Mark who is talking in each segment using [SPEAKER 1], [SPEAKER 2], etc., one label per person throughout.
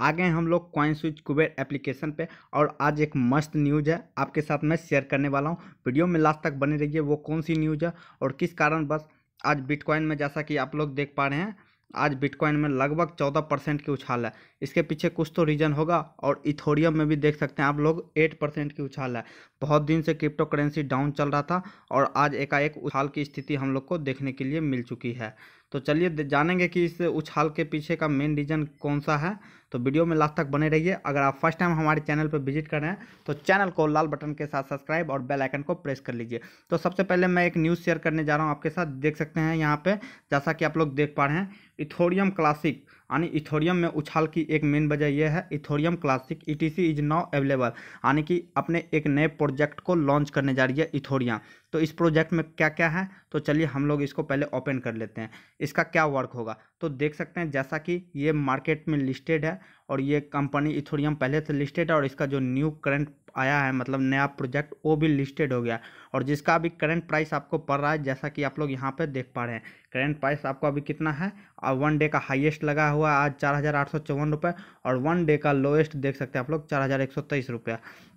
[SPEAKER 1] आ गए हम लोग क्वाइन स्विच कुबेर एप्लीकेशन पे और आज एक मस्त न्यूज़ है आपके साथ मैं शेयर करने वाला हूँ वीडियो में लास्ट तक बने रहिए वो कौन सी न्यूज़ है और किस कारण बस आज बिटकॉइन में जैसा कि आप लोग देख पा रहे हैं आज बिटकॉइन में लगभग चौदह परसेंट की उछाल है इसके पीछे कुछ तो रीज़न होगा और इथोरियम में भी देख सकते हैं आप लोग एट परसेंट की उछाल है बहुत दिन से क्रिप्टो करेंसी डाउन चल रहा था और आज एकाएक उछाल की स्थिति हम लोग को देखने के लिए मिल चुकी है तो चलिए जानेंगे कि इस उछाल के पीछे का मेन रीज़न कौन सा है तो वीडियो में लास्ट तक बने रहिए अगर आप फर्स्ट टाइम हमारे चैनल पर विजिट कर रहे हैं तो चैनल को लाल बटन के साथ सब्सक्राइब और बेल आइकन को प्रेस कर लीजिए तो सबसे पहले मैं एक न्यूज़ शेयर करने जा रहा हूँ आपके साथ देख सकते हैं यहाँ पर जैसा कि आप लोग देख पा रहे हैं इथोरियम क्लासिक यानी इथोरियम में उछाल की एक मेन वजह यह है Ethereum classic E T C is now available यानी कि अपने एक नए प्रोजेक्ट को लॉन्च करने जा रही है इथोरिया तो इस प्रोजेक्ट में क्या क्या है तो चलिए हम लोग इसको पहले ओपन कर लेते हैं इसका क्या वर्क होगा तो देख सकते हैं जैसा कि ये मार्केट में लिस्टेड है और ये कंपनी इथोरियम पहले से लिस्टेड है और इसका जो न्यू करंट आया है मतलब नया प्रोजेक्ट वो भी लिस्टेड हो गया और जिसका अभी करंट प्राइस आपको पड़ रहा है जैसा कि आप लोग यहाँ पर देख पा रहे हैं करंट प्राइस आपको अभी कितना है और वन डे का हाईएस्ट लगा हुआ है आज चार हज़ार आठ सौ चौवन रुपये और वन डे का लोएस्ट देख सकते हैं आप लोग चार हज़ार एक सौ तेईस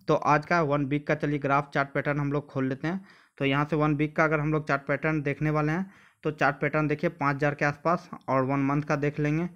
[SPEAKER 1] तो आज का वन वीक का चलिए ग्राफ चार्ट पैटर्न हम लोग खोल लेते हैं तो यहाँ से वन वीक का अगर हम लोग चार्ट पैटर्न देखने वाले हैं तो चार्ट पैटर्न देखिए पाँच हज़ार के आसपास और वन मंथ का देख लेंगे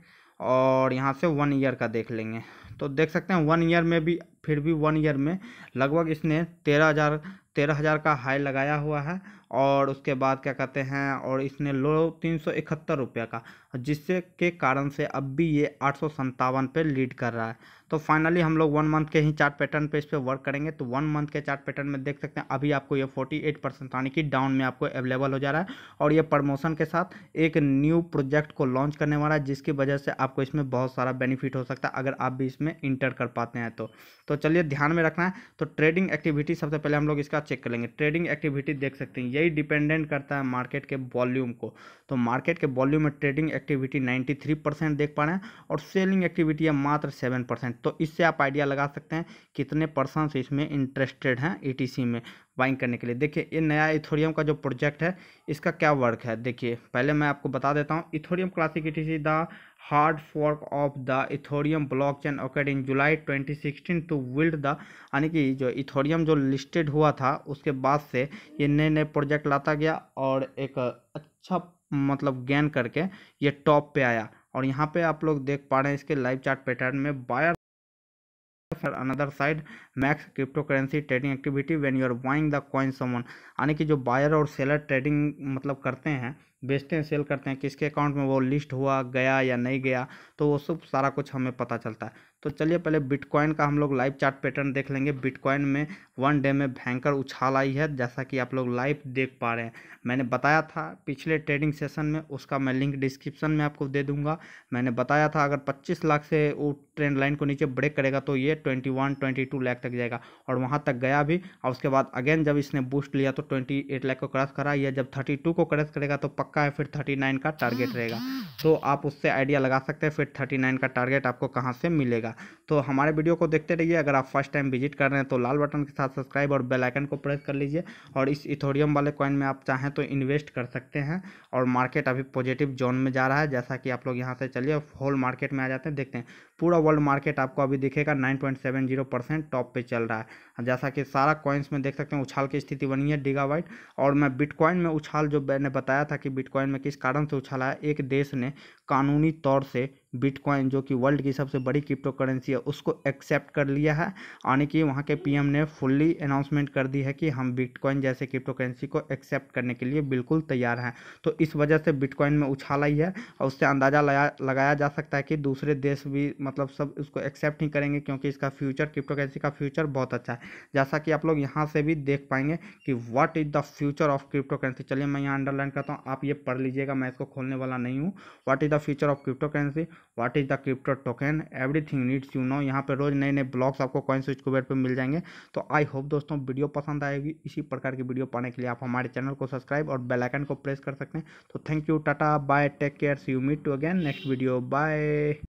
[SPEAKER 1] और यहाँ से वन ईयर का देख लेंगे तो देख सकते हैं वन ईयर में भी फिर भी वन ईयर में लगभग इसने तेरह हज़ार तेरह हज़ार का हाई लगाया हुआ है और उसके बाद क्या कहते हैं और इसने लो तीन सौ इकहत्तर रुपये का जिससे के कारण से अब भी ये आठ सौ संतावन पे लीड कर रहा है तो फाइनली हम लोग वन मंथ के ही चार्ट पैटर्न पे इस पर वर्क करेंगे तो वन मंथ के चार्ट पैटर्न में देख सकते हैं अभी आपको ये फोर्टी एट परसेंट यानी कि डाउन में आपको अवेलेबल हो जा रहा है और ये प्रमोशन के साथ एक न्यू प्रोजेक्ट को लॉन्च करने वाला है जिसकी वजह से आपको इसमें बहुत सारा बेनिफिट हो सकता है अगर आप भी इसमें इंटर कर पाते हैं तो, तो चलिए ध्यान में रखना है तो ट्रेडिंग एक्टिविटी सबसे पहले हम लोग इसका चेक कर लेंगे ट्रेडिंग एक्टिविटी देख सकते हैं यही डिपेंडेंट करता है मार्केट के वॉल्यूम को तो मार्केट के वॉल्यूम में ट्रेडिंग एक्टिविटी 93 परसेंट देख पा रहे हैं और सेलिंग एक्टिविटी है मात्र 7 परसेंट तो इससे आप आइडिया लगा सकते हैं कितने परसेंट इसमें इंटरेस्टेड हैं ई e में बाइंग करने के लिए देखिए ये नया इथोरियम का जो प्रोजेक्ट है इसका क्या वर्क है देखिए पहले मैं आपको बता देता हूँ Ethereum classic E the hard of the Ethereum block Ethereum blockchain in July twenty sixteen to willed the यानी कि जो इथोरियम जो लिस्टेड हुआ था उसके बाद से ये नए नए प्रोजेक्ट लाता गया और एक अच्छा मतलब gain करके ये टॉप पे आया और यहाँ पे आप लोग देख पा रहे हैं इसके लाइव चार्ट पैटर्न में buyer for another side max crypto currency trading activity when you are buying the coin summon यानी कि जो बायर और सेलर ट्रेडिंग मतलब करते हैं बेचते हैं सेल करते हैं किसके अकाउंट में वो लिस्ट हुआ गया या नहीं गया तो वो सब सारा कुछ हमें पता चलता है तो चलिए पहले बिटकॉइन का हम लोग लाइव चार्ट पैटर्न देख लेंगे बिटकॉइन में वन डे में भयंकर उछाल आई है जैसा कि आप लोग लाइव देख पा रहे हैं मैंने बताया था पिछले ट्रेडिंग सेशन में उसका मैं लिंक डिस्क्रिप्शन में आपको दे दूंगा मैंने बताया था अगर 25 लाख से ट्रेंड लाइन को नीचे ब्रेक करेगा तो ये 21 22 लाख तक जाएगा और वहाँ तक गया भी और उसके बाद अगेन जब इसने बूस्ट लिया तो 28 लाख को क्रॉस करा या जब 32 को क्रॉस करेगा तो पक्का है फिर 39 का टारगेट रहेगा तो आप उससे आइडिया लगा सकते हैं फिर 39 का टारगेट आपको कहाँ से मिलेगा तो हमारे वीडियो को देखते रहिए अगर आप फर्स्ट टाइम विजिट कर रहे हैं तो लाल बटन के साथ सब्सक्राइब और बेलाइकन को प्रेस कर लीजिए और इस इथोरियम वाले कॉइन में आप चाहें तो इन्वेस्ट कर सकते हैं और मार्केट अभी पॉजिटिव जोन में जा रहा है जैसा कि आप लोग यहाँ से चलिए होल मार्केट में आ जाते हैं देखते हैं पूरा वर्ल्ड मार्केट आपको अभी सेवन 9.70 परसेंट टॉप पे चल रहा है जैसा कि सारा कॉइन्स में देख सकते हैं उछाल की स्थिति बनी है वाइट और मैं बिटकॉइन में उछाल जो मैंने बताया था कि बिटकॉइन में किस कारण से उछाला है एक देश ने कानूनी तौर से बिटकॉइन जो कि वर्ल्ड की सबसे बड़ी क्रिप्टो करेंसी है उसको एक्सेप्ट कर लिया है यानी कि वहाँ के पीएम ने फुल्ली अनाउंसमेंट कर दी है कि हम बिटकॉइन जैसे क्रिप्टो करेंसी को एक्सेप्ट करने के लिए बिल्कुल तैयार हैं तो इस वजह से बिटकॉइन में उछाल आई है और उससे अंदाज़ा लगाया जा सकता है कि दूसरे देश भी मतलब सब उसको एक्सेप्ट नहीं करेंगे क्योंकि इसका फ्यूचर क्रिप्टो करेंसी का फ्यूचर बहुत अच्छा है जैसा कि आप लोग यहाँ से भी देख पाएंगे कि what is the future of crypto currency चलिए मैं यहाँ अंडरलाइन करता हूँ आप ये पढ़ लीजिएगा मैं इसको खोलने वाला नहीं हूँ what is the future of crypto currency what is the crypto token everything needs you know यहाँ पर रोज़ नए नए ब्लॉग्स आपको कॉइन स्विच कुबेर पर मिल जाएंगे तो आई होप दोस्तों वीडियो पसंद आएगी इसी प्रकार की वीडियो पाने के लिए आप हमारे चैनल को सब्सक्राइब और बेलाइकन को प्रेस कर सकते हैं तो thank you tata bye take care see you meet to again next video bye